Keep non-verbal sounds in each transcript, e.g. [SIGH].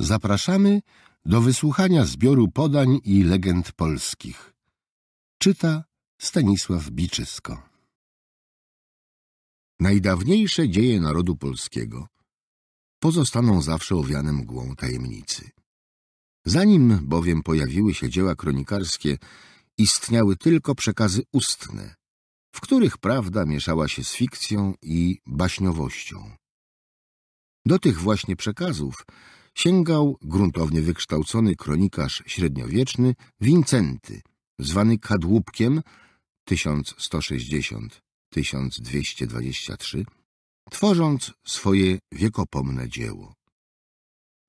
Zapraszamy do wysłuchania zbioru podań i legend polskich. Czyta Stanisław Biczysko. Najdawniejsze dzieje narodu polskiego pozostaną zawsze owiane mgłą tajemnicy. Zanim bowiem pojawiły się dzieła kronikarskie, istniały tylko przekazy ustne, w których prawda mieszała się z fikcją i baśniowością. Do tych właśnie przekazów sięgał gruntownie wykształcony kronikarz średniowieczny Wincenty, zwany Kadłubkiem 1160-1223, tworząc swoje wiekopomne dzieło.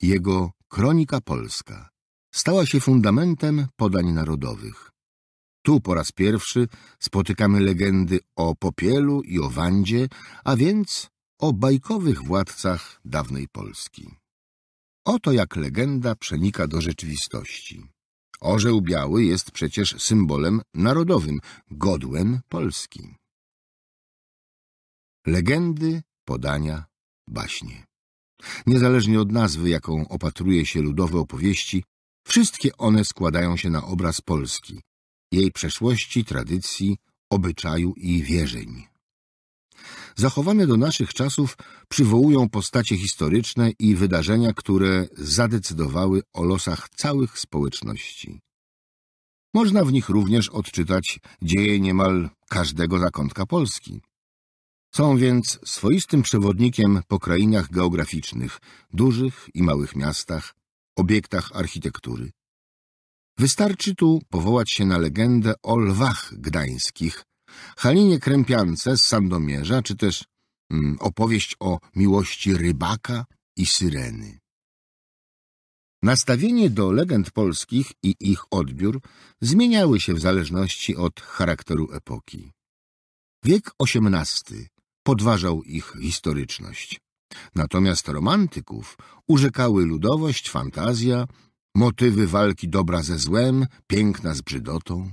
Jego Kronika Polska stała się fundamentem podań narodowych. Tu po raz pierwszy spotykamy legendy o popielu i o Wandzie, a więc o bajkowych władcach dawnej Polski. Oto jak legenda przenika do rzeczywistości. Orzeł biały jest przecież symbolem narodowym, godłem Polski. Legendy, podania, baśnie. Niezależnie od nazwy, jaką opatruje się ludowe opowieści, wszystkie one składają się na obraz Polski, jej przeszłości, tradycji, obyczaju i wierzeń zachowane do naszych czasów przywołują postacie historyczne i wydarzenia, które zadecydowały o losach całych społeczności. Można w nich również odczytać dzieje niemal każdego zakątka Polski. Są więc swoistym przewodnikiem po krainach geograficznych, dużych i małych miastach, obiektach architektury. Wystarczy tu powołać się na legendę o lwach gdańskich, Halinie Krępiance z Sandomierza, czy też mm, opowieść o miłości rybaka i syreny. Nastawienie do legend polskich i ich odbiór zmieniały się w zależności od charakteru epoki. Wiek XVIII podważał ich historyczność. Natomiast romantyków urzekały ludowość, fantazja, motywy walki dobra ze złem, piękna z brzydotą.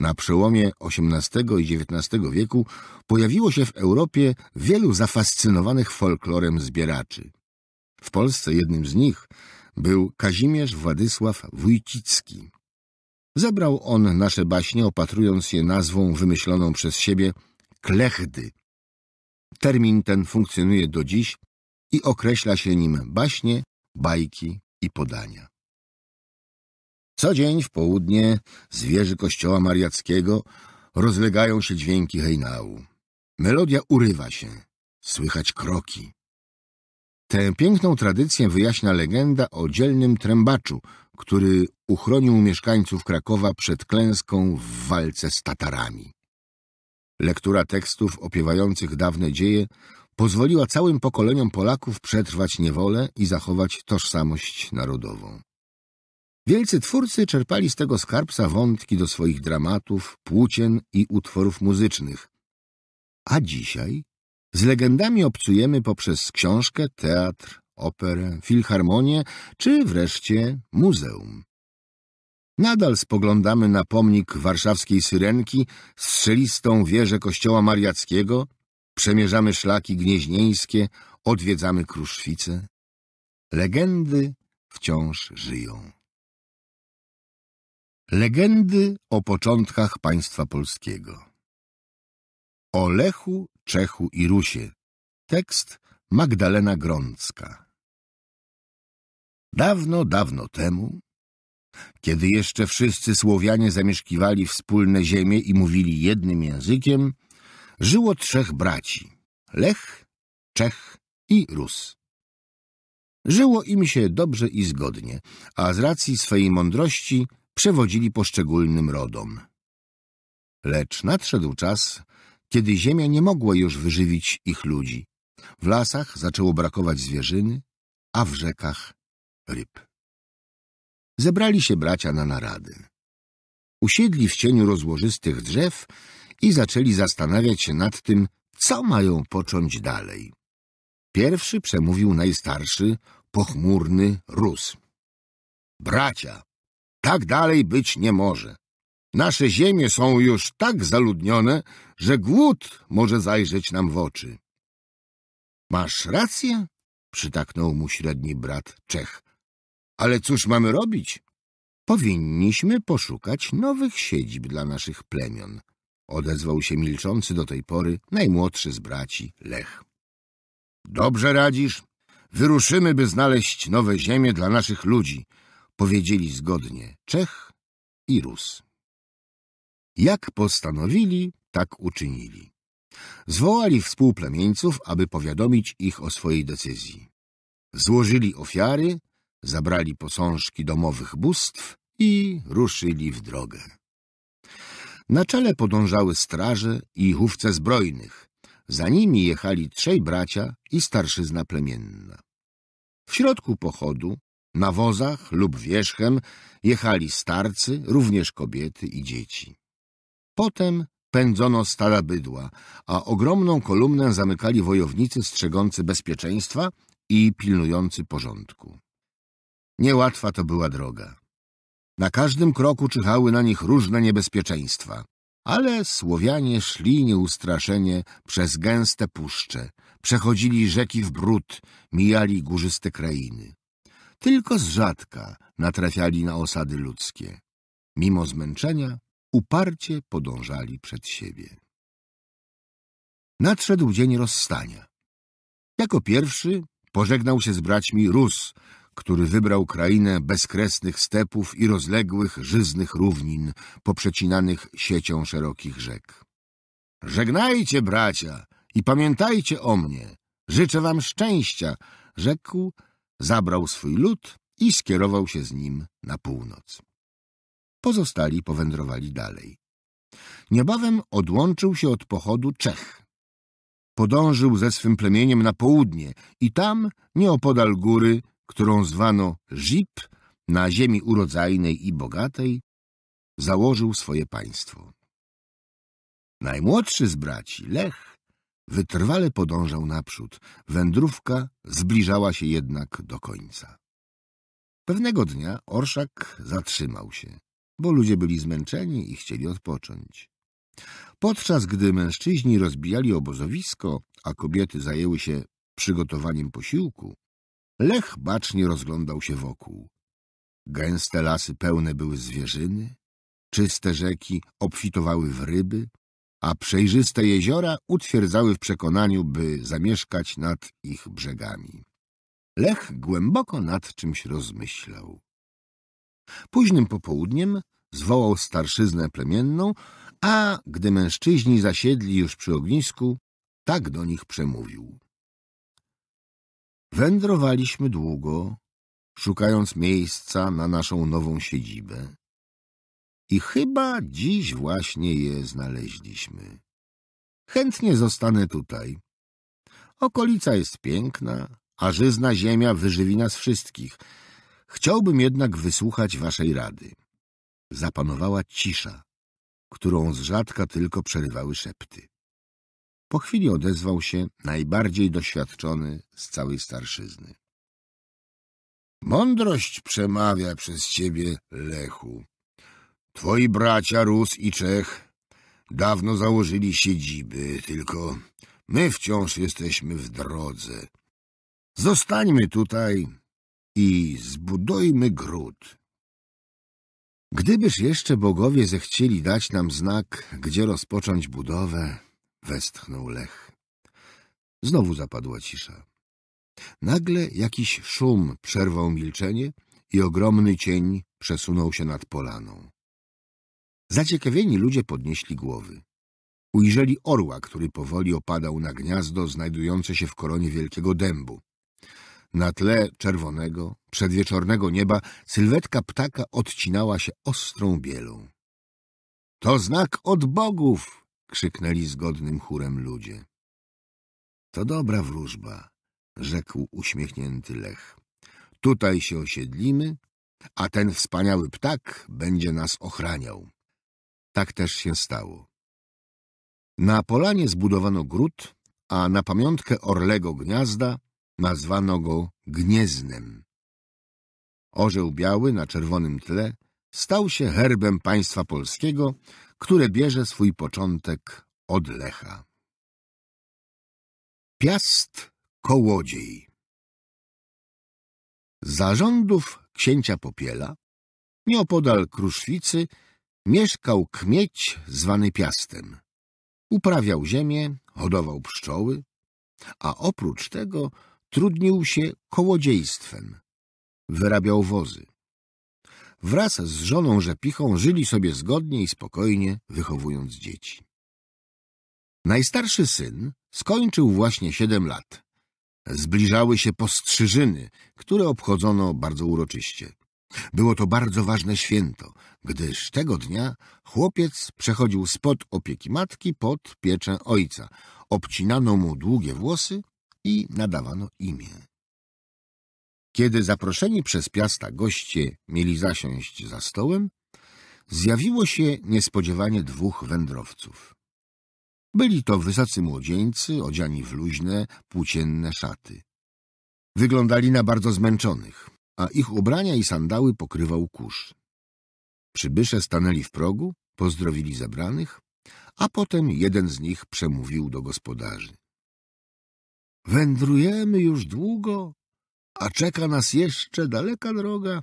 Na przełomie XVIII i XIX wieku pojawiło się w Europie wielu zafascynowanych folklorem zbieraczy. W Polsce jednym z nich był Kazimierz Władysław Wójcicki. Zebrał on nasze baśnie, opatrując je nazwą wymyśloną przez siebie klechdy. Termin ten funkcjonuje do dziś i określa się nim baśnie, bajki i podania. Co dzień w południe z wieży kościoła mariackiego rozlegają się dźwięki hejnału. Melodia urywa się, słychać kroki. Tę piękną tradycję wyjaśnia legenda o dzielnym trębaczu, który uchronił mieszkańców Krakowa przed klęską w walce z Tatarami. Lektura tekstów opiewających dawne dzieje pozwoliła całym pokoleniom Polaków przetrwać niewolę i zachować tożsamość narodową. Wielcy twórcy czerpali z tego skarbca wątki do swoich dramatów, płócien i utworów muzycznych. A dzisiaj z legendami obcujemy poprzez książkę, teatr, operę, filharmonię czy wreszcie muzeum. Nadal spoglądamy na pomnik warszawskiej Syrenki, strzelistą wieżę kościoła mariackiego, przemierzamy szlaki gnieźnieńskie, odwiedzamy Kruszwice. Legendy wciąż żyją. Legendy o początkach państwa polskiego O Lechu, Czechu i Rusie Tekst Magdalena Grącka Dawno, dawno temu, kiedy jeszcze wszyscy Słowianie zamieszkiwali wspólne ziemie i mówili jednym językiem, żyło trzech braci – Lech, Czech i Rus. Żyło im się dobrze i zgodnie, a z racji swej mądrości – przewodzili poszczególnym rodom. Lecz nadszedł czas, kiedy ziemia nie mogła już wyżywić ich ludzi. W lasach zaczęło brakować zwierzyny, a w rzekach ryb. Zebrali się bracia na narady. Usiedli w cieniu rozłożystych drzew i zaczęli zastanawiać się nad tym, co mają począć dalej. Pierwszy przemówił najstarszy, pochmurny Rus. Bracia, tak dalej być nie może. Nasze ziemie są już tak zaludnione, że głód może zajrzeć nam w oczy. Masz rację, przytaknął mu średni brat Czech. Ale cóż mamy robić? Powinniśmy poszukać nowych siedzib dla naszych plemion, odezwał się milczący do tej pory najmłodszy z braci Lech. Dobrze radzisz. Wyruszymy, by znaleźć nowe ziemie dla naszych ludzi, Powiedzieli zgodnie Czech i Rus. Jak postanowili, tak uczynili. Zwołali współplemieńców, aby powiadomić ich o swojej decyzji. Złożyli ofiary, zabrali posążki domowych bóstw i ruszyli w drogę. Na czele podążały straże i chówce zbrojnych. Za nimi jechali trzej bracia i starszyzna plemienna. W środku pochodu na wozach lub wierzchem jechali starcy, również kobiety i dzieci. Potem pędzono stada bydła, a ogromną kolumnę zamykali wojownicy strzegący bezpieczeństwa i pilnujący porządku. Niełatwa to była droga. Na każdym kroku czyhały na nich różne niebezpieczeństwa, ale Słowianie szli nieustraszenie przez gęste puszcze, przechodzili rzeki w bród, mijali górzyste krainy. Tylko z rzadka natrafiali na osady ludzkie. Mimo zmęczenia uparcie podążali przed siebie. Nadszedł dzień rozstania. Jako pierwszy pożegnał się z braćmi Rus, który wybrał krainę bezkresnych stepów i rozległych, żyznych równin, poprzecinanych siecią szerokich rzek. Żegnajcie, bracia, i pamiętajcie o mnie. Życzę wam szczęścia, rzekł zabrał swój lud i skierował się z nim na północ. Pozostali powędrowali dalej. Niebawem odłączył się od pochodu Czech. Podążył ze swym plemieniem na południe i tam, nieopodal góry, którą zwano Żip, na ziemi urodzajnej i bogatej, założył swoje państwo. Najmłodszy z braci, Lech, wytrwale podążał naprzód. Wędrówka zbliżała się jednak do końca. Pewnego dnia orszak zatrzymał się, bo ludzie byli zmęczeni i chcieli odpocząć. Podczas gdy mężczyźni rozbijali obozowisko, a kobiety zajęły się przygotowaniem posiłku, Lech bacznie rozglądał się wokół. Gęste lasy pełne były zwierzyny, czyste rzeki obfitowały w ryby, a przejrzyste jeziora utwierdzały w przekonaniu, by zamieszkać nad ich brzegami. Lech głęboko nad czymś rozmyślał. Późnym popołudniem zwołał starszyznę plemienną, a gdy mężczyźni zasiedli już przy ognisku, tak do nich przemówił. Wędrowaliśmy długo, szukając miejsca na naszą nową siedzibę. I chyba dziś właśnie je znaleźliśmy. Chętnie zostanę tutaj. Okolica jest piękna, a żyzna ziemia wyżywi nas wszystkich. Chciałbym jednak wysłuchać waszej rady. Zapanowała cisza, którą z rzadka tylko przerywały szepty. Po chwili odezwał się najbardziej doświadczony z całej starszyzny. Mądrość przemawia przez ciebie, Lechu. Twoi bracia Rus i Czech dawno założyli siedziby, tylko my wciąż jesteśmy w drodze. Zostańmy tutaj i zbudujmy gród. Gdybyż jeszcze bogowie zechcieli dać nam znak, gdzie rozpocząć budowę, westchnął Lech. Znowu zapadła cisza. Nagle jakiś szum przerwał milczenie i ogromny cień przesunął się nad polaną. Zaciekawieni ludzie podnieśli głowy. Ujrzeli orła, który powoli opadał na gniazdo znajdujące się w koronie wielkiego dębu. Na tle czerwonego, przedwieczornego nieba sylwetka ptaka odcinała się ostrą bielą. — To znak od bogów! — krzyknęli zgodnym chórem ludzie. — To dobra wróżba — rzekł uśmiechnięty Lech. — Tutaj się osiedlimy, a ten wspaniały ptak będzie nas ochraniał. Tak też się stało. Na polanie zbudowano gród, a na pamiątkę Orlego Gniazda nazwano go Gnieznem. Orzeł biały na czerwonym tle stał się herbem państwa polskiego, które bierze swój początek od Lecha. Piast Kołodziej Zarządów księcia Popiela, nieopodal Kruszwicy, Mieszkał kmieć zwany piastem. Uprawiał ziemię, hodował pszczoły, a oprócz tego trudnił się kołodziejstwem. Wyrabiał wozy. Wraz z żoną Rzepichą żyli sobie zgodnie i spokojnie, wychowując dzieci. Najstarszy syn skończył właśnie siedem lat. Zbliżały się postrzyżyny, które obchodzono bardzo uroczyście. Było to bardzo ważne święto, gdyż tego dnia chłopiec przechodził spod opieki matki pod pieczę ojca. Obcinano mu długie włosy i nadawano imię. Kiedy zaproszeni przez piasta goście mieli zasiąść za stołem, zjawiło się niespodziewanie dwóch wędrowców. Byli to wysocy młodzieńcy, odziani w luźne, płócienne szaty. Wyglądali na bardzo zmęczonych a ich ubrania i sandały pokrywał kurz. Przybysze stanęli w progu, pozdrowili zebranych, a potem jeden z nich przemówił do gospodarzy. Wędrujemy już długo, a czeka nas jeszcze daleka droga.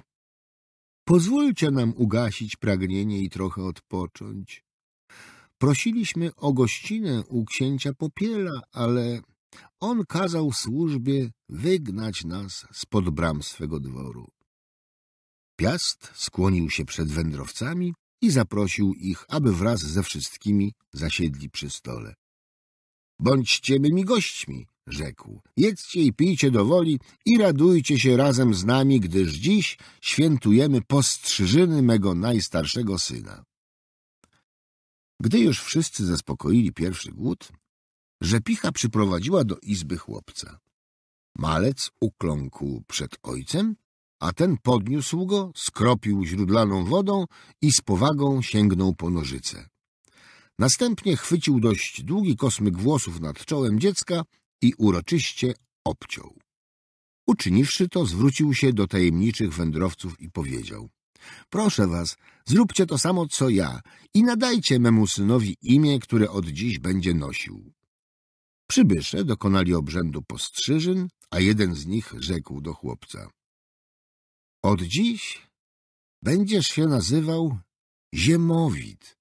Pozwólcie nam ugasić pragnienie i trochę odpocząć. Prosiliśmy o gościnę u księcia Popiela, ale on kazał służbie wygnać nas spod bram swego dworu. Piast skłonił się przed wędrowcami i zaprosił ich, aby wraz ze wszystkimi zasiedli przy stole. Bądźcie mymi gośćmi, rzekł. Jedzcie i pijcie do woli i radujcie się razem z nami, gdyż dziś świętujemy postrzyżyny mego najstarszego syna. Gdy już wszyscy zaspokoili pierwszy głód, że picha przyprowadziła do izby chłopca. Malec ukląkł przed ojcem, a ten podniósł go, skropił źródlaną wodą i z powagą sięgnął po nożyce. Następnie chwycił dość długi kosmyk włosów nad czołem dziecka i uroczyście obciął. Uczyniwszy to, zwrócił się do tajemniczych wędrowców i powiedział — Proszę was, zróbcie to samo, co ja i nadajcie memu synowi imię, które od dziś będzie nosił. Przybysze dokonali obrzędu postrzyżyn, a jeden z nich rzekł do chłopca. Od dziś będziesz się nazywał Ziemowit.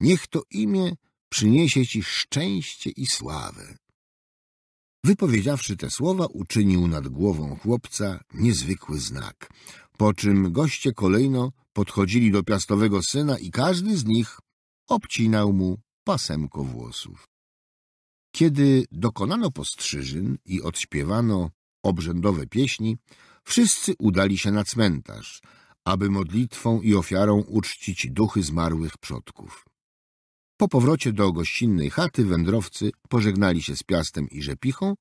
Niech to imię przyniesie ci szczęście i sławę. Wypowiedziawszy te słowa, uczynił nad głową chłopca niezwykły znak, po czym goście kolejno podchodzili do piastowego syna i każdy z nich obcinał mu pasemko włosów. Kiedy dokonano postrzyżyn i odśpiewano obrzędowe pieśni, wszyscy udali się na cmentarz, aby modlitwą i ofiarą uczcić duchy zmarłych przodków. Po powrocie do gościnnej chaty wędrowcy pożegnali się z Piastem i Rzepichą,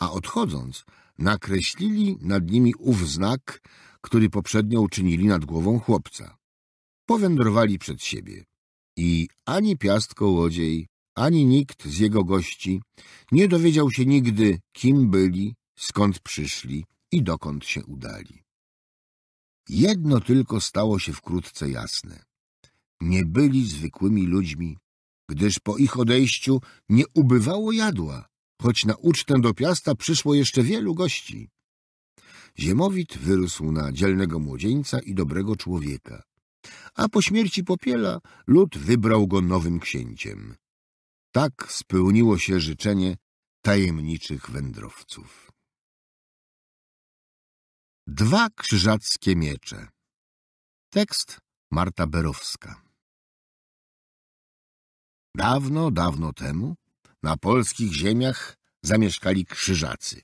a odchodząc nakreślili nad nimi ów znak, który poprzednio uczynili nad głową chłopca. Powędrowali przed siebie i ani Piast Kołodziej, ani nikt z jego gości nie dowiedział się nigdy, kim byli, skąd przyszli i dokąd się udali. Jedno tylko stało się wkrótce jasne. Nie byli zwykłymi ludźmi, gdyż po ich odejściu nie ubywało jadła, choć na ucztę do piasta przyszło jeszcze wielu gości. Ziemowit wyrósł na dzielnego młodzieńca i dobrego człowieka, a po śmierci Popiela lud wybrał go nowym księciem, tak spełniło się życzenie tajemniczych wędrowców. Dwa krzyżackie miecze. Tekst Marta Berowska. Dawno, dawno temu na polskich ziemiach zamieszkali krzyżacy.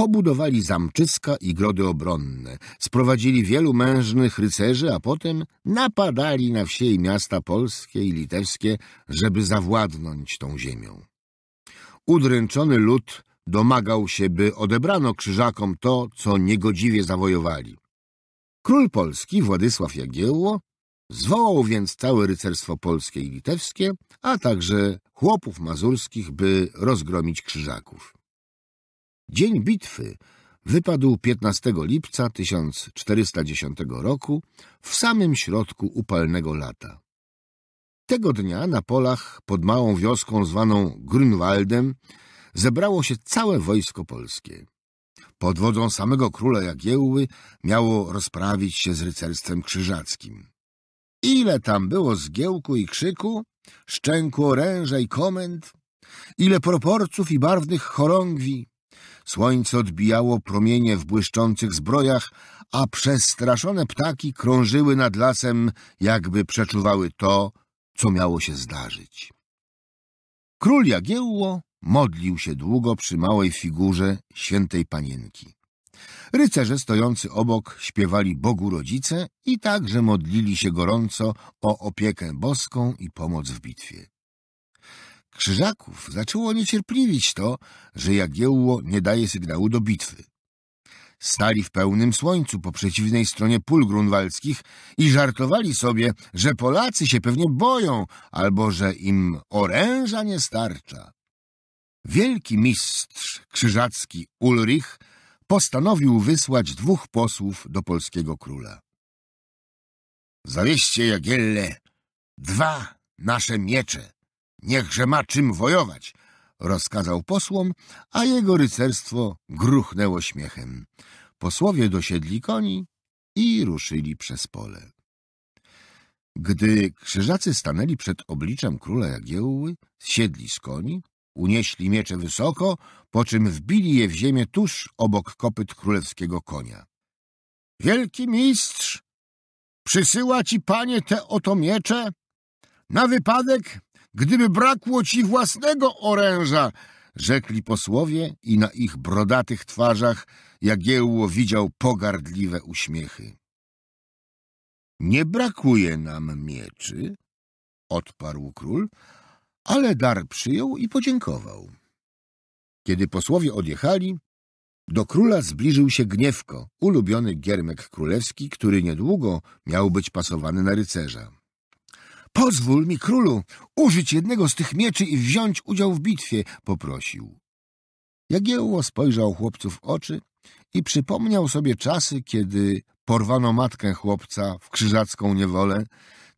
Pobudowali zamczyska i grody obronne, sprowadzili wielu mężnych rycerzy, a potem napadali na wsie i miasta polskie i litewskie, żeby zawładnąć tą ziemią. Udręczony lud domagał się, by odebrano krzyżakom to, co niegodziwie zawojowali. Król Polski, Władysław Jagiełło, Zwołał więc całe rycerstwo polskie i litewskie, a także chłopów mazurskich, by rozgromić krzyżaków. Dzień bitwy wypadł 15 lipca 1410 roku w samym środku upalnego lata. Tego dnia na polach pod małą wioską zwaną Grunwaldem zebrało się całe wojsko polskie. Pod wodzą samego króla Jagiełły miało rozprawić się z rycerstwem krzyżackim. Ile tam było zgiełku i krzyku, szczęku oręża i komend, ile proporców i barwnych chorągwi, Słońce odbijało promienie w błyszczących zbrojach, a przestraszone ptaki krążyły nad lasem, jakby przeczuwały to, co miało się zdarzyć. Król Jagiełło modlił się długo przy małej figurze świętej panienki. Rycerze stojący obok śpiewali Bogu rodzice i także modlili się gorąco o opiekę boską i pomoc w bitwie. Krzyżaków zaczęło niecierpliwić to, że Jagiełło nie daje sygnału do bitwy. Stali w pełnym słońcu po przeciwnej stronie pól grunwaldzkich i żartowali sobie, że Polacy się pewnie boją albo że im oręża nie starcza. Wielki mistrz krzyżacki Ulrich postanowił wysłać dwóch posłów do polskiego króla. Zawieście Jagielle dwa nasze miecze, Niechże ma czym wojować! rozkazał posłom, a jego rycerstwo gruchnęło śmiechem. Posłowie dosiedli koni i ruszyli przez pole. Gdy krzyżacy stanęli przed obliczem króla Jagiełły, siedli z koni, unieśli miecze wysoko, po czym wbili je w ziemię tuż obok kopyt królewskiego konia. — Wielki mistrz! Przysyła ci, panie, te oto miecze na wypadek, Gdyby brakło ci własnego oręża, rzekli posłowie i na ich brodatych twarzach Jagiełło widział pogardliwe uśmiechy. Nie brakuje nam mieczy, odparł król, ale dar przyjął i podziękował. Kiedy posłowie odjechali, do króla zbliżył się Gniewko, ulubiony giermek królewski, który niedługo miał być pasowany na rycerza. Pozwól mi, królu, użyć jednego z tych mieczy i wziąć udział w bitwie, poprosił. Jagiełło spojrzał chłopcu w oczy i przypomniał sobie czasy, kiedy porwano matkę chłopca w krzyżacką niewolę,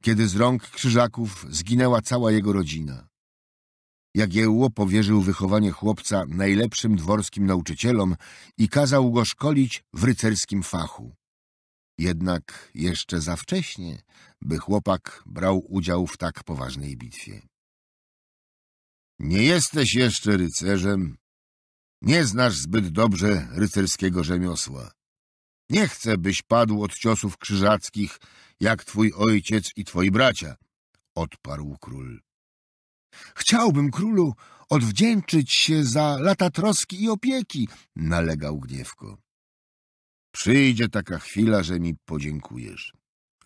kiedy z rąk krzyżaków zginęła cała jego rodzina. Jagiełło powierzył wychowanie chłopca najlepszym dworskim nauczycielom i kazał go szkolić w rycerskim fachu. Jednak jeszcze za wcześnie, by chłopak brał udział w tak poważnej bitwie. Nie jesteś jeszcze rycerzem, nie znasz zbyt dobrze rycerskiego rzemiosła. Nie chcę, byś padł od ciosów krzyżackich, jak twój ojciec i twoi bracia, odparł król. Chciałbym, królu, odwdzięczyć się za lata troski i opieki, nalegał gniewko. Przyjdzie taka chwila, że mi podziękujesz.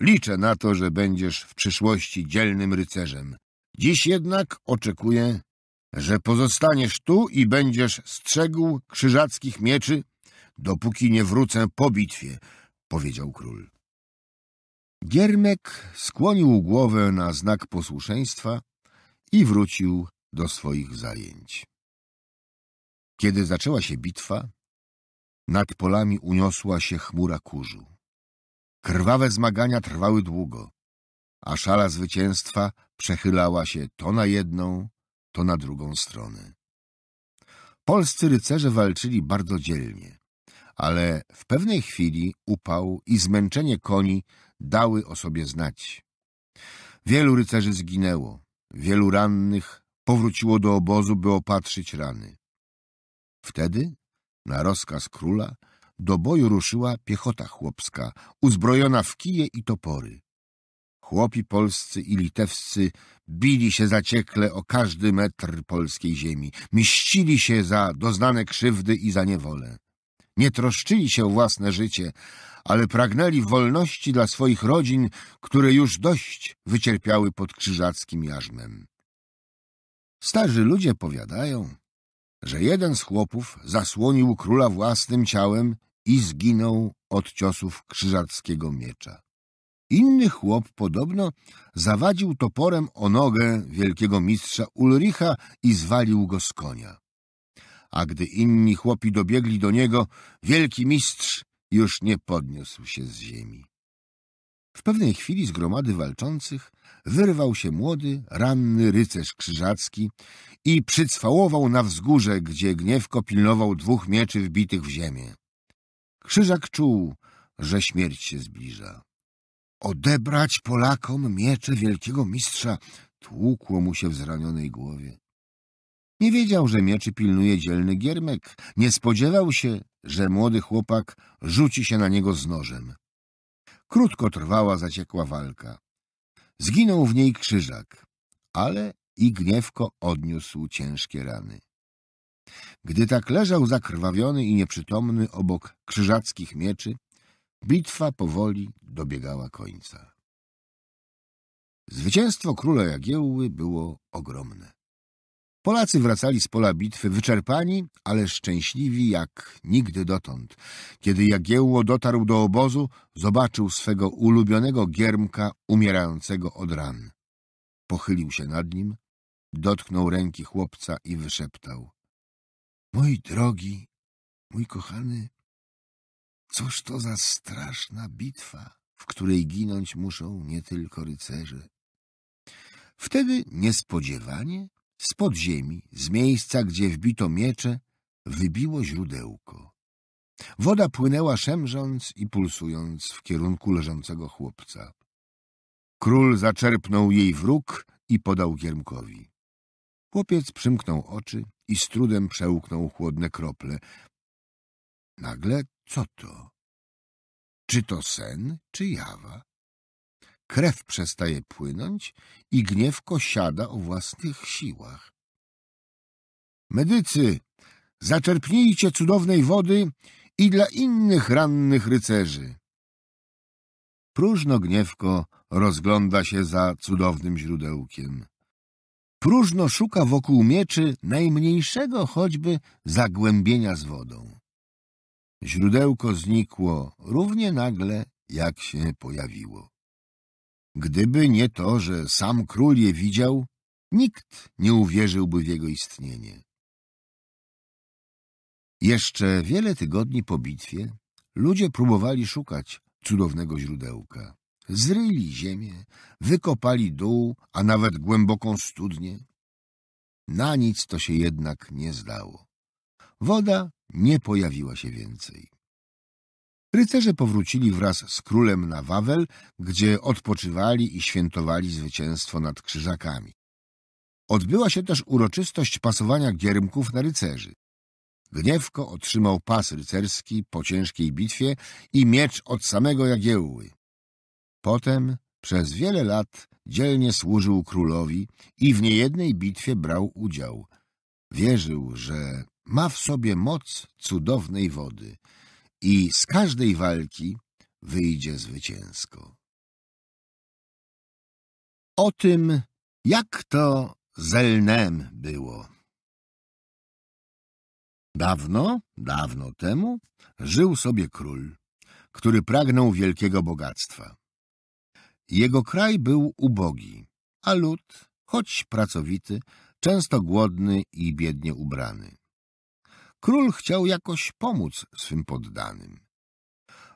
Liczę na to, że będziesz w przyszłości dzielnym rycerzem. Dziś jednak oczekuję, że pozostaniesz tu i będziesz strzegł krzyżackich mieczy, dopóki nie wrócę po bitwie, powiedział król. Giermek skłonił głowę na znak posłuszeństwa i wrócił do swoich zajęć. Kiedy zaczęła się bitwa, nad polami uniosła się chmura kurzu. Krwawe zmagania trwały długo, a szala zwycięstwa przechylała się to na jedną, to na drugą stronę. Polscy rycerze walczyli bardzo dzielnie, ale w pewnej chwili upał i zmęczenie koni dały o sobie znać. Wielu rycerzy zginęło, wielu rannych powróciło do obozu, by opatrzyć rany. Wtedy na rozkaz króla do boju ruszyła piechota chłopska, uzbrojona w kije i topory. Chłopi polscy i litewscy bili się zaciekle o każdy metr polskiej ziemi, mścili się za doznane krzywdy i za niewolę. Nie troszczyli się o własne życie, ale pragnęli wolności dla swoich rodzin, które już dość wycierpiały pod krzyżackim jarzmem. Starzy ludzie powiadają, że jeden z chłopów zasłonił króla własnym ciałem i zginął od ciosów krzyżackiego miecza. Inny chłop podobno zawadził toporem o nogę wielkiego mistrza Ulricha i zwalił go z konia. A gdy inni chłopi dobiegli do niego, wielki mistrz już nie podniósł się z ziemi. W pewnej chwili z gromady walczących wyrwał się młody, ranny rycerz krzyżacki i przycwałował na wzgórze, gdzie Gniewko pilnował dwóch mieczy wbitych w ziemię. Krzyżak czuł, że śmierć się zbliża. Odebrać Polakom miecze wielkiego mistrza tłukło mu się w zranionej głowie. Nie wiedział, że mieczy pilnuje dzielny giermek. Nie spodziewał się, że młody chłopak rzuci się na niego z nożem. Krótko trwała zaciekła walka. Zginął w niej krzyżak, ale i gniewko odniósł ciężkie rany. Gdy tak leżał zakrwawiony i nieprzytomny obok krzyżackich mieczy, bitwa powoli dobiegała końca. Zwycięstwo króla Jagiełły było ogromne. Polacy wracali z pola bitwy wyczerpani, ale szczęśliwi jak nigdy dotąd. Kiedy Jagiełło dotarł do obozu, zobaczył swego ulubionego giermka umierającego od ran. Pochylił się nad nim, dotknął ręki chłopca i wyszeptał. Mój drogi, mój kochany, cóż to za straszna bitwa, w której ginąć muszą nie tylko rycerze. Wtedy niespodziewanie z podziemi, z miejsca, gdzie wbito miecze, wybiło źródełko. Woda płynęła szemrząc i pulsując w kierunku leżącego chłopca. Król zaczerpnął jej w i podał Giermkowi. Chłopiec przymknął oczy i z trudem przełknął chłodne krople. Nagle co to? Czy to sen, czy jawa? krew przestaje płynąć i gniewko siada o własnych siłach. Medycy, zaczerpnijcie cudownej wody i dla innych rannych rycerzy. Próżno gniewko rozgląda się za cudownym źródełkiem. Próżno szuka wokół mieczy najmniejszego choćby zagłębienia z wodą. Źródełko znikło równie nagle, jak się pojawiło. Gdyby nie to, że sam król je widział, nikt nie uwierzyłby w jego istnienie. Jeszcze wiele tygodni po bitwie ludzie próbowali szukać cudownego źródełka. Zryli ziemię, wykopali dół, a nawet głęboką studnię. Na nic to się jednak nie zdało. Woda nie pojawiła się więcej. Rycerze powrócili wraz z królem na Wawel, gdzie odpoczywali i świętowali zwycięstwo nad krzyżakami. Odbyła się też uroczystość pasowania giermków na rycerzy. Gniewko otrzymał pas rycerski po ciężkiej bitwie i miecz od samego Jagiełły. Potem przez wiele lat dzielnie służył królowi i w niejednej bitwie brał udział. Wierzył, że ma w sobie moc cudownej wody – i z każdej walki wyjdzie zwycięsko. O tym, jak to zelnem było. Dawno, dawno temu żył sobie król, który pragnął wielkiego bogactwa. Jego kraj był ubogi, a lud, choć pracowity, często głodny i biednie ubrany. Król chciał jakoś pomóc swym poddanym.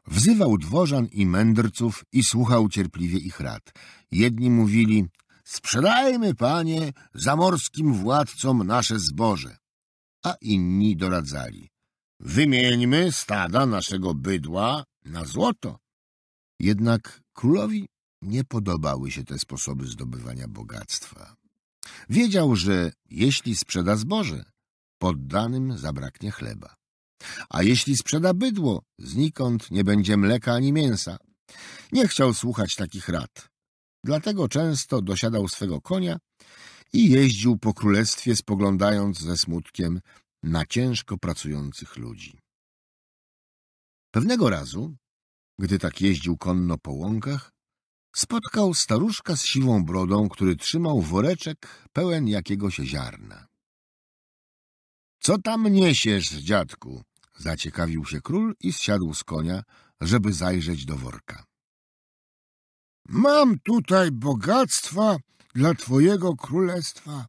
Wzywał dworzan i mędrców i słuchał cierpliwie ich rad. Jedni mówili, sprzedajmy, panie, zamorskim władcom nasze zboże. A inni doradzali, wymieńmy stada naszego bydła na złoto. Jednak królowi nie podobały się te sposoby zdobywania bogactwa. Wiedział, że jeśli sprzeda zboże, poddanym zabraknie chleba. A jeśli sprzeda bydło, znikąd nie będzie mleka ani mięsa. Nie chciał słuchać takich rad. Dlatego często dosiadał swego konia i jeździł po królestwie, spoglądając ze smutkiem na ciężko pracujących ludzi. Pewnego razu, gdy tak jeździł konno po łąkach, spotkał staruszka z siwą brodą, który trzymał woreczek pełen jakiegoś ziarna. Co tam niesiesz, dziadku? Zaciekawił się król i zsiadł z konia, żeby zajrzeć do worka. Mam tutaj bogactwa dla twojego królestwa,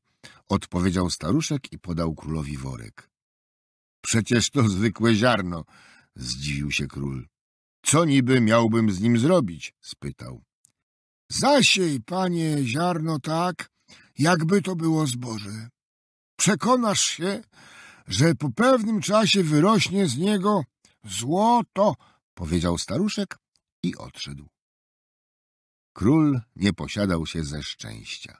odpowiedział staruszek i podał królowi worek. Przecież to zwykłe ziarno, zdziwił się król. Co niby miałbym z nim zrobić? spytał. Zasiej, panie, ziarno tak, jakby to było zboże. Przekonasz się, że po pewnym czasie wyrośnie z niego złoto, powiedział staruszek i odszedł. Król nie posiadał się ze szczęścia.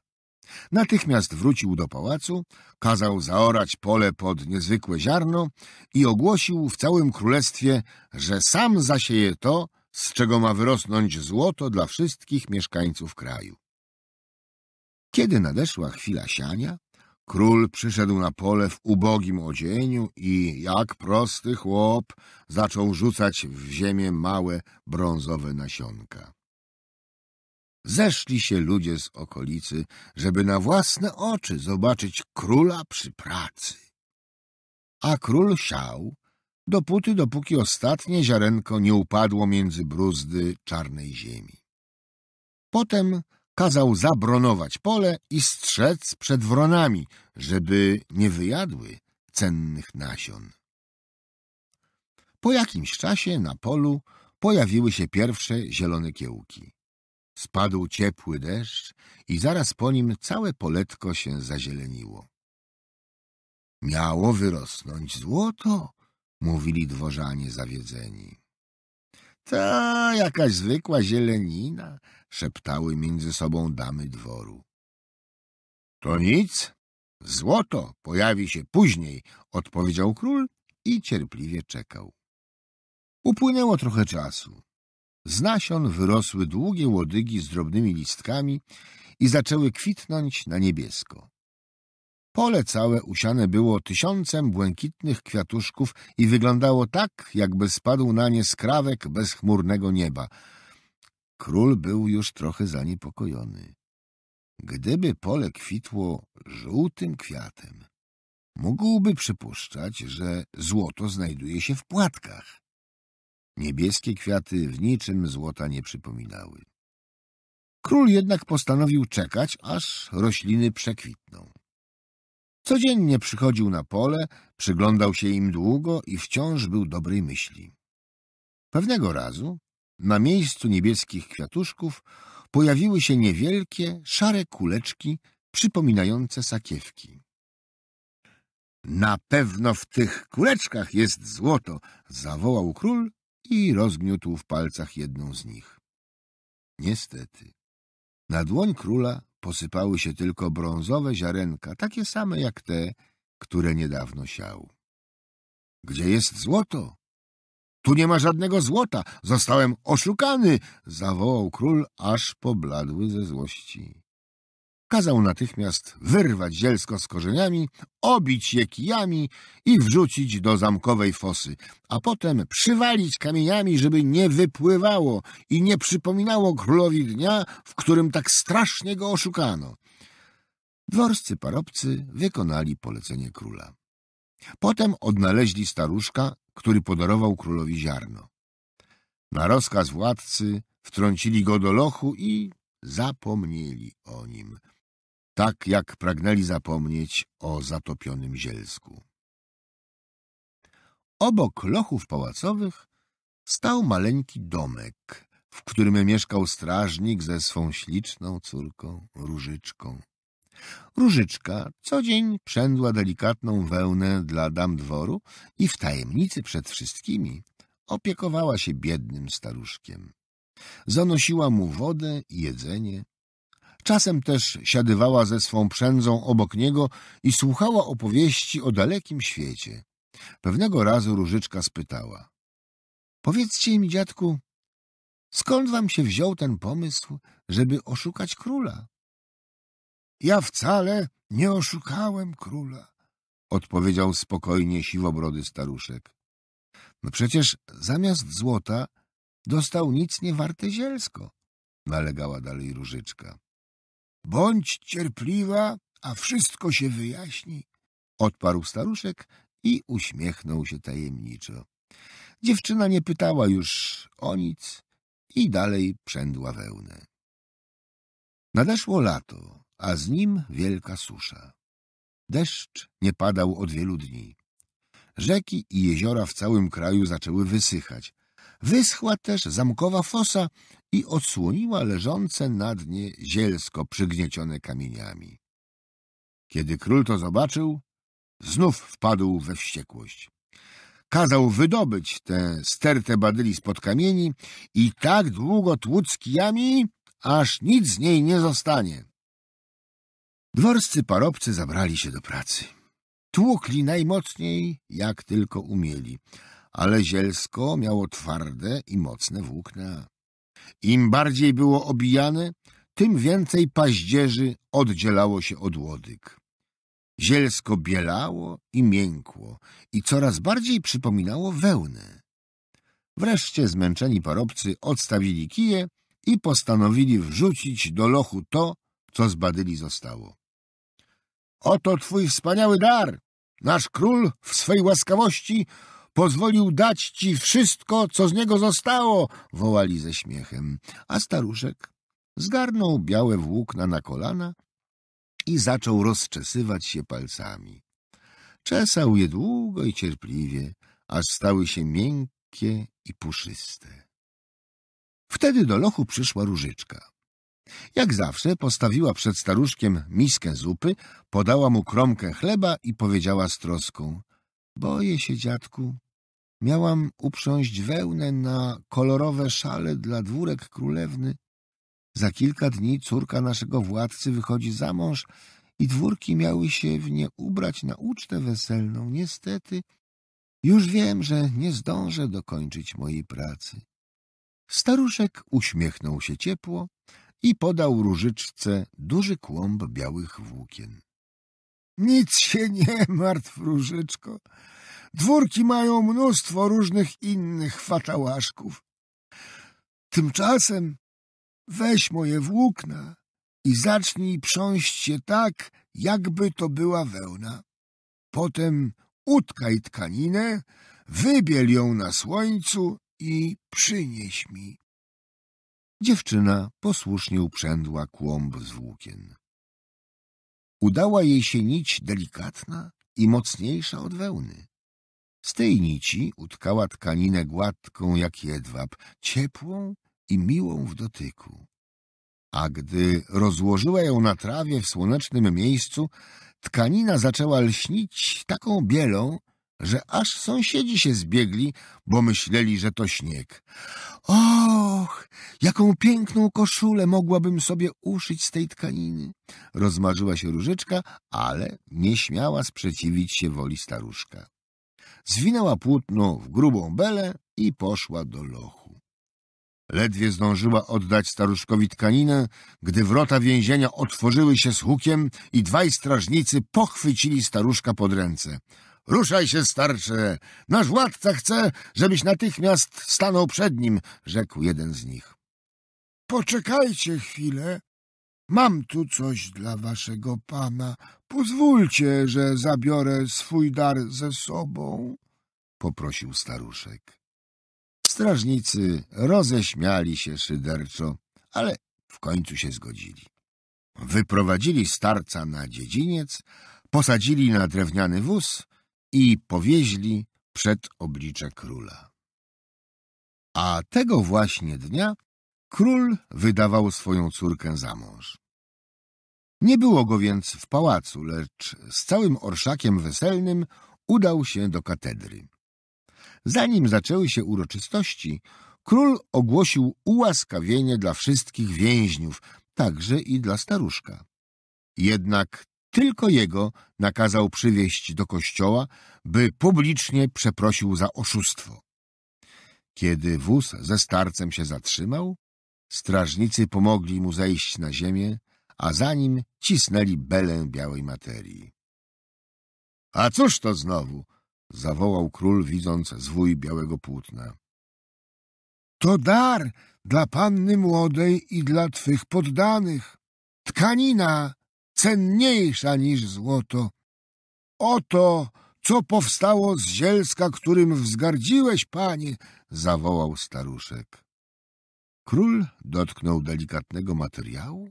Natychmiast wrócił do pałacu, kazał zaorać pole pod niezwykłe ziarno i ogłosił w całym królestwie, że sam zasieje to, z czego ma wyrosnąć złoto dla wszystkich mieszkańców kraju. Kiedy nadeszła chwila siania, Król przyszedł na pole w ubogim odzieniu i, jak prosty chłop, zaczął rzucać w ziemię małe brązowe nasionka. Zeszli się ludzie z okolicy, żeby na własne oczy zobaczyć króla przy pracy. A król siał, dopóty dopóki ostatnie ziarenko nie upadło między bruzdy czarnej ziemi. Potem kazał zabronować pole i strzec przed wronami, żeby nie wyjadły cennych nasion. Po jakimś czasie na polu pojawiły się pierwsze zielone kiełki. Spadł ciepły deszcz i zaraz po nim całe poletko się zazieleniło. Miało wyrosnąć złoto, mówili dworzanie zawiedzeni. Ta jakaś zwykła zielenina, szeptały między sobą damy dworu. To nic, złoto pojawi się później, odpowiedział król i cierpliwie czekał. Upłynęło trochę czasu. Z nasion wyrosły długie łodygi z drobnymi listkami i zaczęły kwitnąć na niebiesko. Pole całe usiane było tysiącem błękitnych kwiatuszków i wyglądało tak, jakby spadł na nie skrawek bezchmurnego nieba – Król był już trochę zaniepokojony. Gdyby pole kwitło żółtym kwiatem, mógłby przypuszczać, że złoto znajduje się w płatkach. Niebieskie kwiaty w niczym złota nie przypominały. Król jednak postanowił czekać, aż rośliny przekwitną. Codziennie przychodził na pole, przyglądał się im długo i wciąż był dobrej myśli. Pewnego razu na miejscu niebieskich kwiatuszków pojawiły się niewielkie, szare kuleczki przypominające sakiewki. Na pewno w tych kuleczkach jest złoto, zawołał król i rozgniótł w palcach jedną z nich. Niestety, na dłoń króla posypały się tylko brązowe ziarenka, takie same jak te, które niedawno siał. — Gdzie jest złoto? Tu nie ma żadnego złota. Zostałem oszukany! zawołał król, aż pobladły ze złości. Kazał natychmiast wyrwać zielsko z korzeniami, obić je kijami i wrzucić do zamkowej fosy, a potem przywalić kamieniami, żeby nie wypływało i nie przypominało królowi dnia, w którym tak strasznie go oszukano. Dworscy parobcy wykonali polecenie króla. Potem odnaleźli staruszka, który podarował królowi ziarno. Na rozkaz władcy wtrącili go do lochu i zapomnieli o nim, tak jak pragnęli zapomnieć o zatopionym zielsku. Obok lochów pałacowych stał maleńki domek, w którym mieszkał strażnik ze swą śliczną córką Różyczką. Różyczka co dzień przędła delikatną wełnę dla dam dworu i w tajemnicy przed wszystkimi opiekowała się biednym staruszkiem. Zanosiła mu wodę i jedzenie. Czasem też siadywała ze swą przędzą obok niego i słuchała opowieści o dalekim świecie. Pewnego razu Różyczka spytała. — Powiedzcie mi, dziadku, skąd wam się wziął ten pomysł, żeby oszukać króla? Ja wcale nie oszukałem króla, odpowiedział spokojnie siwobrody staruszek. No przecież zamiast złota dostał nic niewarte zielsko, nalegała dalej różyczka. Bądź cierpliwa, a wszystko się wyjaśni, odparł staruszek i uśmiechnął się tajemniczo. Dziewczyna nie pytała już o nic i dalej przędła wełnę. Nadeszło lato a z nim wielka susza. Deszcz nie padał od wielu dni. Rzeki i jeziora w całym kraju zaczęły wysychać. Wyschła też zamkowa fosa i odsłoniła leżące na dnie zielsko przygniecione kamieniami. Kiedy król to zobaczył, znów wpadł we wściekłość. Kazał wydobyć tę stertę badyli spod kamieni i tak długo tłuc kijami, aż nic z niej nie zostanie. Dworscy parobcy zabrali się do pracy. Tłukli najmocniej, jak tylko umieli, ale zielsko miało twarde i mocne włókna. Im bardziej było obijane, tym więcej paździerzy oddzielało się od łodyg. Zielsko bielało i miękło i coraz bardziej przypominało wełnę. Wreszcie zmęczeni parobcy odstawili kije i postanowili wrzucić do lochu to, co zbadyli zostało. Oto twój wspaniały dar. Nasz król w swej łaskawości pozwolił dać ci wszystko, co z niego zostało, wołali ze śmiechem. A staruszek zgarnął białe włókna na kolana i zaczął rozczesywać się palcami. Czesał je długo i cierpliwie, aż stały się miękkie i puszyste. Wtedy do lochu przyszła różyczka. Jak zawsze postawiła przed staruszkiem miskę zupy, podała mu kromkę chleba i powiedziała z troską — Boję się, dziadku. Miałam uprząść wełnę na kolorowe szale dla dwórek królewny. Za kilka dni córka naszego władcy wychodzi za mąż i dwórki miały się w nie ubrać na ucztę weselną. Niestety już wiem, że nie zdążę dokończyć mojej pracy. Staruszek uśmiechnął się ciepło, i podał różyczce duży kłąb białych włókien. Nic się nie martw, różyczko. Dwórki mają mnóstwo różnych innych fatałaszków. Tymczasem weź moje włókna i zacznij prząść się tak, jakby to była wełna. Potem utkaj tkaninę, wybiel ją na słońcu i przynieś mi. Dziewczyna posłusznie uprzędła kłąb z włókien. Udała jej się nić delikatna i mocniejsza od wełny. Z tej nici utkała tkaninę gładką jak jedwab, ciepłą i miłą w dotyku. A gdy rozłożyła ją na trawie w słonecznym miejscu, tkanina zaczęła lśnić taką bielą, że aż sąsiedzi się zbiegli, bo myśleli, że to śnieg. Och, jaką piękną koszulę mogłabym sobie uszyć z tej tkaniny! Rozmarzyła się różyczka, ale nie śmiała sprzeciwić się woli staruszka. Zwinęła płótno w grubą belę i poszła do lochu. Ledwie zdążyła oddać staruszkowi tkaninę, gdy wrota więzienia otworzyły się z hukiem i dwaj strażnicy pochwycili staruszka pod ręce. Ruszaj się, starcze! Nasz władca chce, żebyś natychmiast stanął przed nim, rzekł jeden z nich. Poczekajcie chwilę. Mam tu coś dla waszego pana. Pozwólcie, że zabiorę swój dar ze sobą, poprosił staruszek. Strażnicy roześmiali się szyderczo, ale w końcu się zgodzili. Wyprowadzili starca na dziedziniec, posadzili na drewniany wóz i powieźli przed oblicze króla. A tego właśnie dnia król wydawał swoją córkę za mąż. Nie było go więc w pałacu, lecz z całym orszakiem weselnym udał się do katedry. Zanim zaczęły się uroczystości, król ogłosił ułaskawienie dla wszystkich więźniów, także i dla staruszka. Jednak tylko jego nakazał przywieźć do kościoła, by publicznie przeprosił za oszustwo. Kiedy wóz ze starcem się zatrzymał, strażnicy pomogli mu zejść na ziemię, a za nim cisnęli belę białej materii. — A cóż to znowu? — zawołał król, widząc zwój białego płótna. — To dar dla panny młodej i dla twych poddanych. Tkanina, cenniejsza niż złoto. Oto, co powstało z zielska, którym wzgardziłeś, panie, zawołał staruszek. Król dotknął delikatnego materiału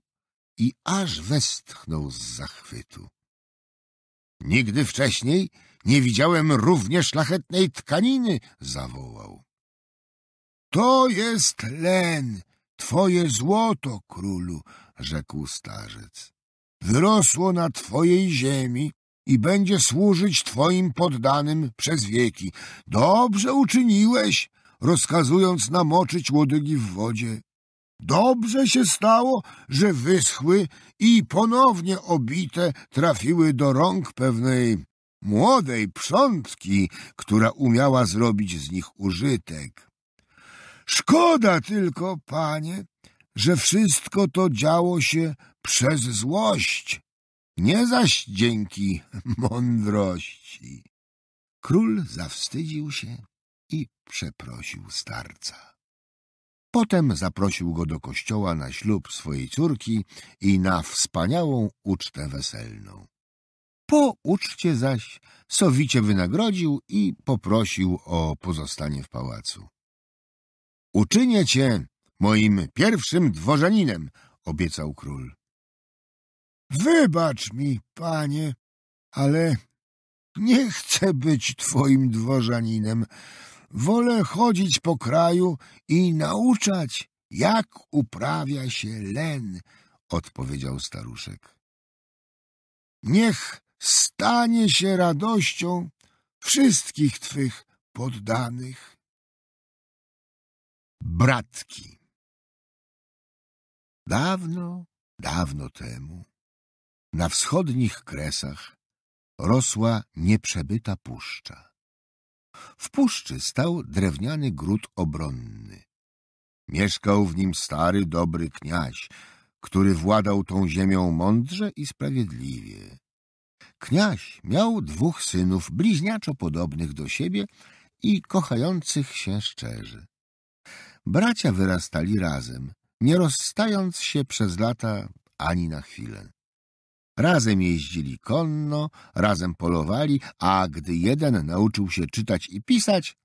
i aż westchnął z zachwytu. Nigdy wcześniej nie widziałem równie szlachetnej tkaniny, zawołał. To jest len, twoje złoto, królu, rzekł starzec wyrosło na twojej ziemi i będzie służyć twoim poddanym przez wieki. Dobrze uczyniłeś, rozkazując namoczyć łodygi w wodzie. Dobrze się stało, że wyschły i ponownie obite trafiły do rąk pewnej młodej przątki, która umiała zrobić z nich użytek. Szkoda tylko, panie, że wszystko to działo się przez złość, nie zaś dzięki [LAUGHS] mądrości. Król zawstydził się i przeprosił starca. Potem zaprosił go do kościoła na ślub swojej córki i na wspaniałą ucztę weselną. Po uczcie zaś sowicie wynagrodził i poprosił o pozostanie w pałacu. — Uczynię cię moim pierwszym dworzaninem, obiecał król. Wybacz mi, panie, ale nie chcę być twoim dworzaninem. Wolę chodzić po kraju i nauczać, jak uprawia się len, odpowiedział staruszek. Niech stanie się radością wszystkich twych poddanych. Bratki Dawno, dawno temu, na wschodnich kresach rosła nieprzebyta puszcza. W puszczy stał drewniany gród obronny. Mieszkał w nim stary, dobry kniaź, który władał tą ziemią mądrze i sprawiedliwie. Kniaź miał dwóch synów, bliźniaczo podobnych do siebie i kochających się szczerze. Bracia wyrastali razem, nie rozstając się przez lata ani na chwilę. Razem jeździli konno, razem polowali, a gdy jeden nauczył się czytać i pisać,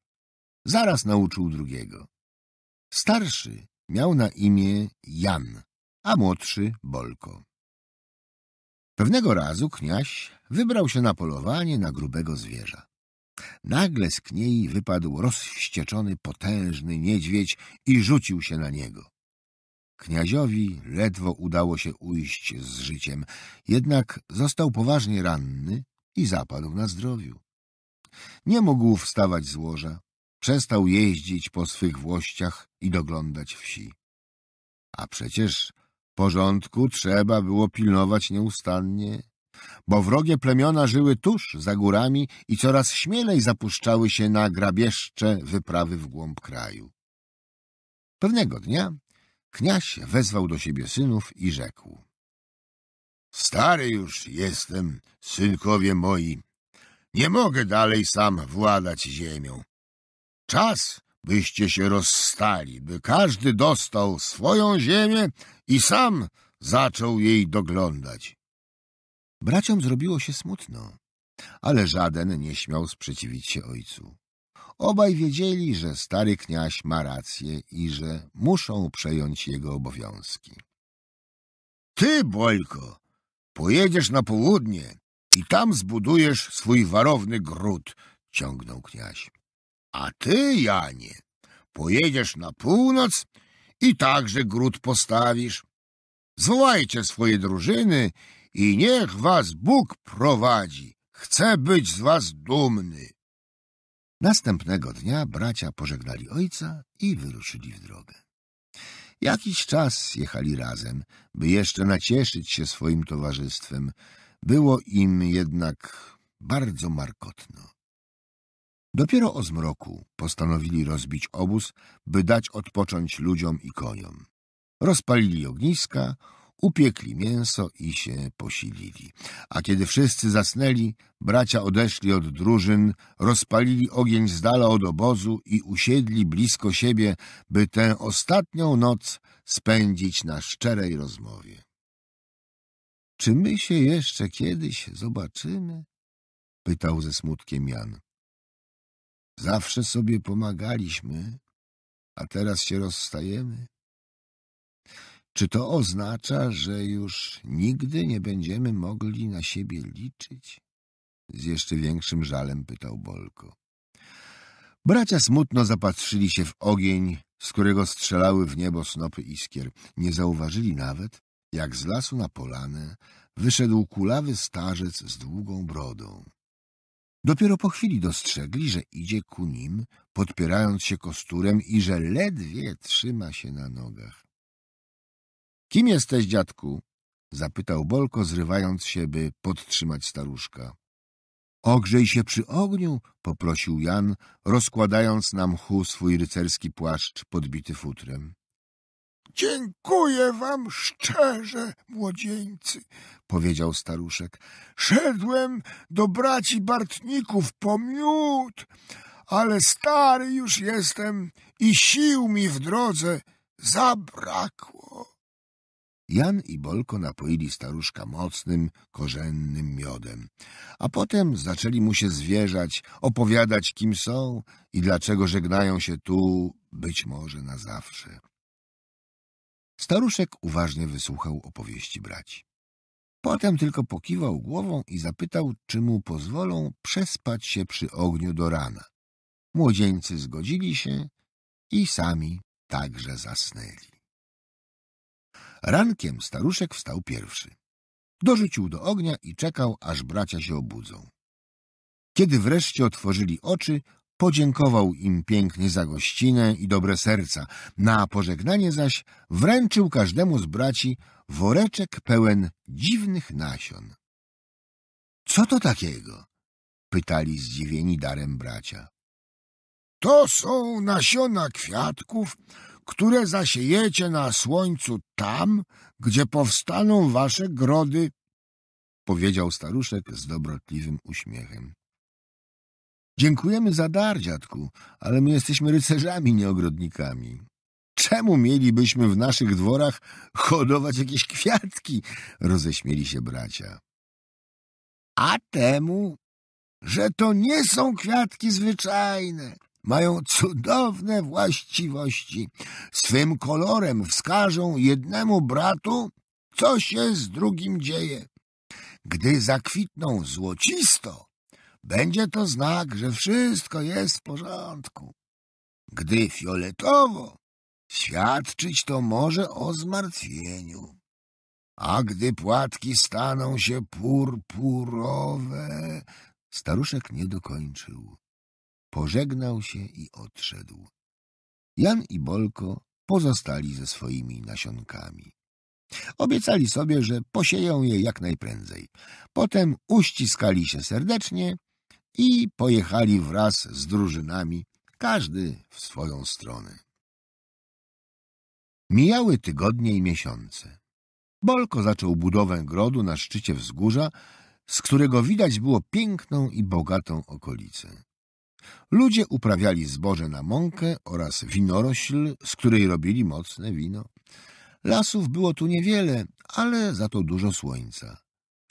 zaraz nauczył drugiego. Starszy miał na imię Jan, a młodszy Bolko. Pewnego razu kniaś wybrał się na polowanie na grubego zwierza. Nagle z kniei wypadł rozwścieczony, potężny niedźwiedź i rzucił się na niego. Kniaziowi ledwo udało się ujść z życiem, jednak został poważnie ranny i zapadł na zdrowiu. Nie mógł wstawać z łoża, przestał jeździć po swych włościach i doglądać wsi. A przecież porządku trzeba było pilnować nieustannie, bo wrogie plemiona żyły tuż za górami i coraz śmielej zapuszczały się na grabieżcze wyprawy w głąb kraju. Pewnego dnia Kniaś wezwał do siebie synów i rzekł. Stary już jestem, synkowie moi. Nie mogę dalej sam władać ziemią. Czas, byście się rozstali, by każdy dostał swoją ziemię i sam zaczął jej doglądać. Braciom zrobiło się smutno, ale żaden nie śmiał sprzeciwić się ojcu. Obaj wiedzieli, że stary kniaś ma rację i że muszą przejąć jego obowiązki. — Ty, Bojko, pojedziesz na południe i tam zbudujesz swój warowny gród — ciągnął kniaś. — A ty, Janie, pojedziesz na północ i także gród postawisz. Zwołajcie swoje drużyny i niech was Bóg prowadzi. Chcę być z was dumny. Następnego dnia bracia pożegnali ojca i wyruszyli w drogę. Jakiś czas jechali razem, by jeszcze nacieszyć się swoim towarzystwem. Było im jednak bardzo markotno. Dopiero o zmroku postanowili rozbić obóz, by dać odpocząć ludziom i koniom. Rozpalili ogniska, Upiekli mięso i się posilili. A kiedy wszyscy zasnęli, bracia odeszli od drużyn, rozpalili ogień z dala od obozu i usiedli blisko siebie, by tę ostatnią noc spędzić na szczerej rozmowie. Czy my się jeszcze kiedyś zobaczymy? pytał ze smutkiem Jan. Zawsze sobie pomagaliśmy, a teraz się rozstajemy. Czy to oznacza, że już nigdy nie będziemy mogli na siebie liczyć? Z jeszcze większym żalem pytał Bolko. Bracia smutno zapatrzyli się w ogień, z którego strzelały w niebo snopy iskier. Nie zauważyli nawet, jak z lasu na polanę wyszedł kulawy starzec z długą brodą. Dopiero po chwili dostrzegli, że idzie ku nim, podpierając się kosturem i że ledwie trzyma się na nogach. Kim jesteś, dziadku? zapytał Bolko, zrywając się, by podtrzymać staruszka. Ogrzej się przy ogniu, poprosił Jan, rozkładając na mchu swój rycerski płaszcz podbity futrem. Dziękuję wam szczerze, młodzieńcy, powiedział staruszek. Szedłem do braci Bartników po miód, ale stary już jestem i sił mi w drodze zabrakło. Jan i Bolko napoili staruszka mocnym, korzennym miodem, a potem zaczęli mu się zwierzać, opowiadać, kim są i dlaczego żegnają się tu, być może na zawsze. Staruszek uważnie wysłuchał opowieści braci. Potem tylko pokiwał głową i zapytał, czy mu pozwolą przespać się przy ogniu do rana. Młodzieńcy zgodzili się i sami także zasnęli. Rankiem staruszek wstał pierwszy. Dorzucił do ognia i czekał, aż bracia się obudzą. Kiedy wreszcie otworzyli oczy, podziękował im pięknie za gościnę i dobre serca. Na pożegnanie zaś wręczył każdemu z braci woreczek pełen dziwnych nasion. — Co to takiego? — pytali zdziwieni darem bracia. — To są nasiona kwiatków, które zasiejecie na słońcu tam, gdzie powstaną wasze grody, powiedział staruszek z dobrotliwym uśmiechem. Dziękujemy za dar, dziadku, ale my jesteśmy rycerzami, nie ogrodnikami. Czemu mielibyśmy w naszych dworach hodować jakieś kwiatki? roześmieli się bracia. A temu, że to nie są kwiatki zwyczajne, mają cudowne właściwości. Swym kolorem wskażą jednemu bratu, co się z drugim dzieje. Gdy zakwitną złocisto, będzie to znak, że wszystko jest w porządku. Gdy fioletowo, świadczyć to może o zmartwieniu. A gdy płatki staną się purpurowe, staruszek nie dokończył. Pożegnał się i odszedł. Jan i Bolko pozostali ze swoimi nasionkami. Obiecali sobie, że posieją je jak najprędzej. Potem uściskali się serdecznie i pojechali wraz z drużynami, każdy w swoją stronę. Mijały tygodnie i miesiące. Bolko zaczął budowę grodu na szczycie wzgórza, z którego widać było piękną i bogatą okolicę. Ludzie uprawiali zboże na mąkę oraz winorośl, z której robili mocne wino. Lasów było tu niewiele, ale za to dużo słońca.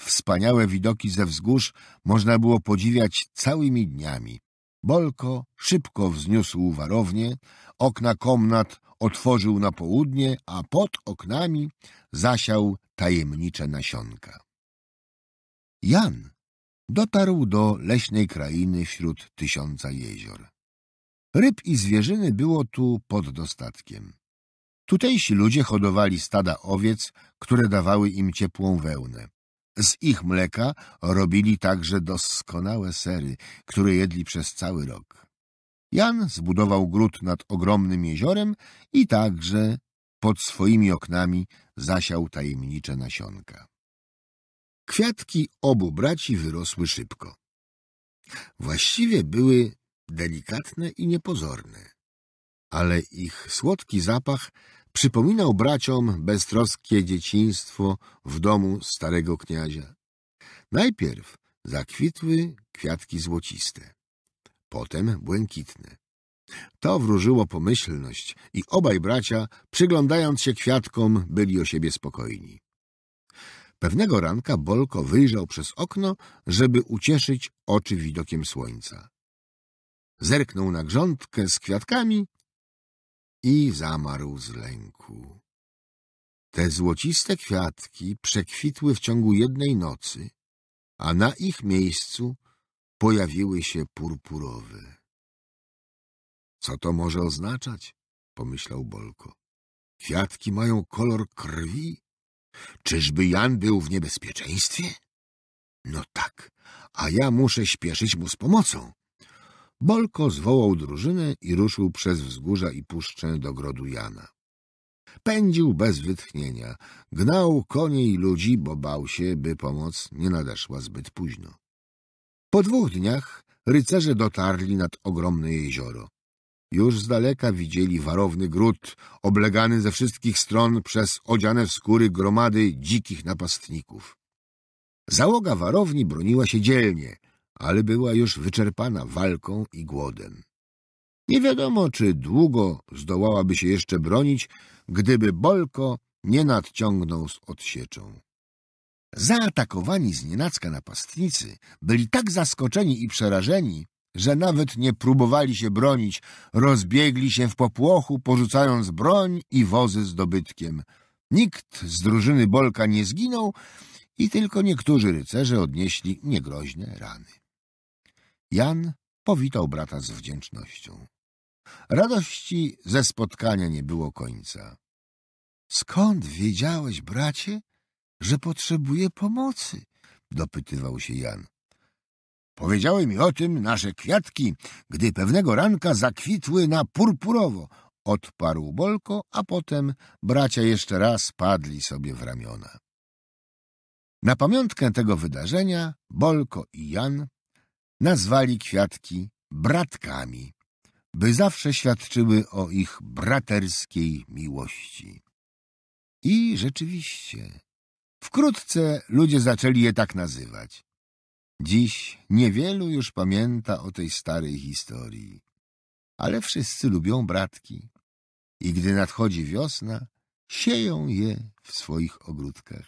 Wspaniałe widoki ze wzgórz można było podziwiać całymi dniami. Bolko szybko wzniósł warownię, okna komnat otworzył na południe, a pod oknami zasiał tajemnicze nasionka. Jan dotarł do leśnej krainy wśród tysiąca jezior. Ryb i zwierzyny było tu pod dostatkiem. Tutejsi ludzie hodowali stada owiec, które dawały im ciepłą wełnę. Z ich mleka robili także doskonałe sery, które jedli przez cały rok. Jan zbudował gród nad ogromnym jeziorem i także pod swoimi oknami zasiał tajemnicze nasionka. Kwiatki obu braci wyrosły szybko. Właściwie były delikatne i niepozorne, ale ich słodki zapach przypominał braciom beztroskie dzieciństwo w domu starego kniazia. Najpierw zakwitły kwiatki złociste, potem błękitne. To wróżyło pomyślność i obaj bracia, przyglądając się kwiatkom, byli o siebie spokojni. Pewnego ranka Bolko wyjrzał przez okno, żeby ucieszyć oczy widokiem słońca. Zerknął na grządkę z kwiatkami i zamarł z lęku. Te złociste kwiatki przekwitły w ciągu jednej nocy, a na ich miejscu pojawiły się purpurowe. Co to może oznaczać? pomyślał Bolko. Kwiatki mają kolor krwi? Czyżby Jan był w niebezpieczeństwie? No tak, a ja muszę śpieszyć mu z pomocą. Bolko zwołał drużynę i ruszył przez wzgórza i puszczę do grodu Jana. Pędził bez wytchnienia, gnał konie i ludzi, bo bał się, by pomoc nie nadeszła zbyt późno. Po dwóch dniach rycerze dotarli nad ogromne jezioro. Już z daleka widzieli warowny gród, oblegany ze wszystkich stron przez odziane w skóry gromady dzikich napastników. Załoga warowni broniła się dzielnie, ale była już wyczerpana walką i głodem. Nie wiadomo, czy długo zdołałaby się jeszcze bronić, gdyby Bolko nie nadciągnął z odsieczą. Zaatakowani z nienacka napastnicy byli tak zaskoczeni i przerażeni, że nawet nie próbowali się bronić, rozbiegli się w popłochu, porzucając broń i wozy z dobytkiem. Nikt z drużyny Bolka nie zginął i tylko niektórzy rycerze odnieśli niegroźne rany. Jan powitał brata z wdzięcznością. Radości ze spotkania nie było końca. — Skąd wiedziałeś, bracie, że potrzebuje pomocy? — dopytywał się Jan. Powiedziały mi o tym nasze kwiatki, gdy pewnego ranka zakwitły na purpurowo. Odparł Bolko, a potem bracia jeszcze raz padli sobie w ramiona. Na pamiątkę tego wydarzenia Bolko i Jan nazwali kwiatki bratkami, by zawsze świadczyły o ich braterskiej miłości. I rzeczywiście, wkrótce ludzie zaczęli je tak nazywać. Dziś niewielu już pamięta o tej starej historii, ale wszyscy lubią bratki i gdy nadchodzi wiosna, sieją je w swoich ogródkach.